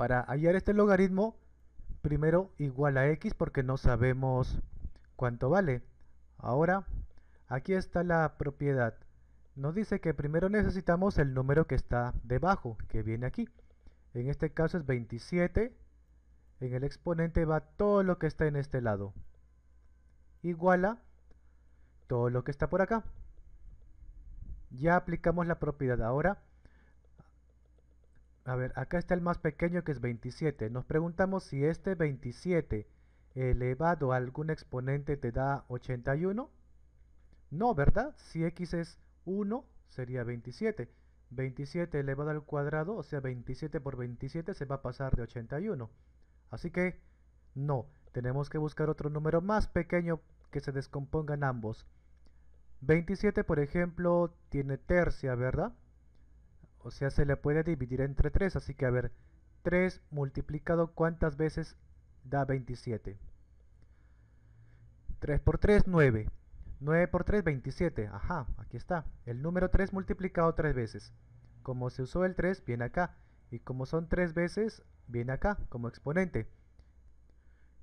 Para hallar este logaritmo, primero igual a x porque no sabemos cuánto vale. Ahora, aquí está la propiedad. Nos dice que primero necesitamos el número que está debajo, que viene aquí. En este caso es 27. En el exponente va todo lo que está en este lado. Igual a todo lo que está por acá. Ya aplicamos la propiedad. Ahora a ver, acá está el más pequeño que es 27. Nos preguntamos si este 27 elevado a algún exponente te da 81. No, ¿verdad? Si x es 1, sería 27. 27 elevado al cuadrado, o sea 27 por 27 se va a pasar de 81. Así que, no, tenemos que buscar otro número más pequeño que se descompongan ambos. 27, por ejemplo, tiene tercia, ¿verdad? O sea, se le puede dividir entre 3, así que a ver, 3 multiplicado cuántas veces da 27. 3 por 3, 9. 9 por 3, 27. Ajá, aquí está. El número 3 multiplicado 3 veces. Como se usó el 3, viene acá. Y como son 3 veces, viene acá como exponente.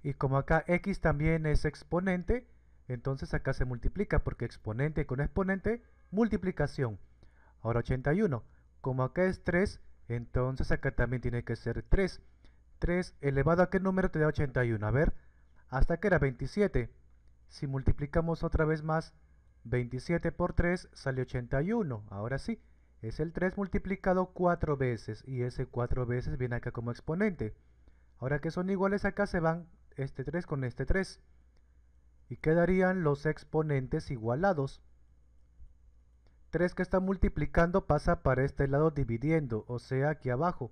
Y como acá x también es exponente, entonces acá se multiplica porque exponente con exponente, multiplicación. Ahora 81. Como acá es 3, entonces acá también tiene que ser 3. 3 elevado a qué número te da 81. A ver, hasta que era 27. Si multiplicamos otra vez más 27 por 3 sale 81. Ahora sí, es el 3 multiplicado 4 veces y ese 4 veces viene acá como exponente. Ahora que son iguales acá se van este 3 con este 3 y quedarían los exponentes igualados. 3 que está multiplicando pasa para este lado dividiendo, o sea aquí abajo.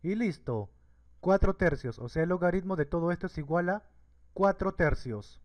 Y listo. 4 tercios, o sea el logaritmo de todo esto es igual a 4 tercios.